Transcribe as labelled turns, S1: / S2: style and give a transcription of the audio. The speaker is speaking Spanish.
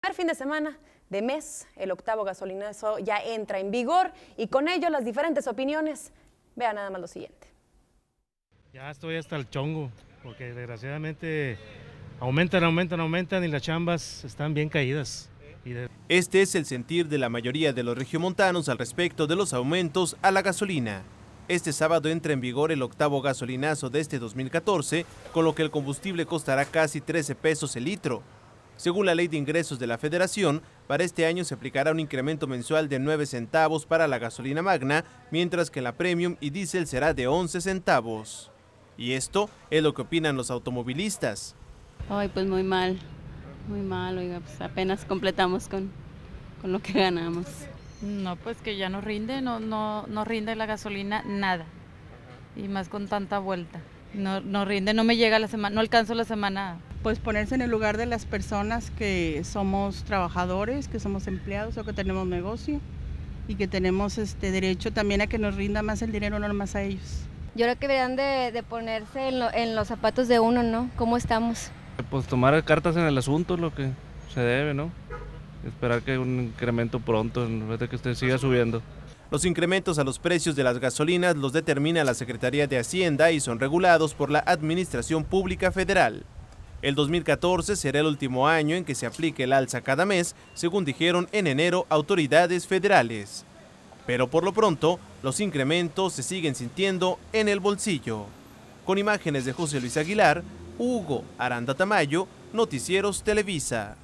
S1: primer fin de semana de mes, el octavo gasolinazo ya entra en vigor y con ello las diferentes opiniones. Vean nada más lo siguiente.
S2: Ya estoy hasta el chongo, porque desgraciadamente aumentan, aumentan, aumentan y las chambas están bien caídas. Este es el sentir de la mayoría de los regiomontanos al respecto de los aumentos a la gasolina. Este sábado entra en vigor el octavo gasolinazo de este 2014, con lo que el combustible costará casi 13 pesos el litro, según la ley de ingresos de la federación, para este año se aplicará un incremento mensual de 9 centavos para la gasolina magna, mientras que la premium y diésel será de 11 centavos. Y esto es lo que opinan los automovilistas.
S3: Ay, pues muy mal, muy mal, oiga, pues apenas completamos con, con lo que ganamos. No, pues que ya no rinde, no, no, no rinde la gasolina nada, y más con tanta vuelta. No, no rinde, no me llega la semana, no alcanzo la semana.
S4: Pues ponerse en el lugar de las personas que somos trabajadores, que somos empleados o que tenemos negocio y que tenemos este derecho también a que nos rinda más el dinero, no más a ellos.
S1: Yo creo que deberían de, ponerse en, los zapatos de uno, ¿no? ¿Cómo estamos?
S2: Pues tomar cartas en el asunto lo que se debe, ¿no? Esperar que un incremento pronto, en vez de que usted siga subiendo. Los incrementos a los precios de las gasolinas los determina la Secretaría de Hacienda y son regulados por la Administración Pública Federal. El 2014 será el último año en que se aplique el alza cada mes, según dijeron en enero autoridades federales. Pero por lo pronto, los incrementos se siguen sintiendo en el bolsillo. Con imágenes de José Luis Aguilar, Hugo Aranda Tamayo, Noticieros Televisa.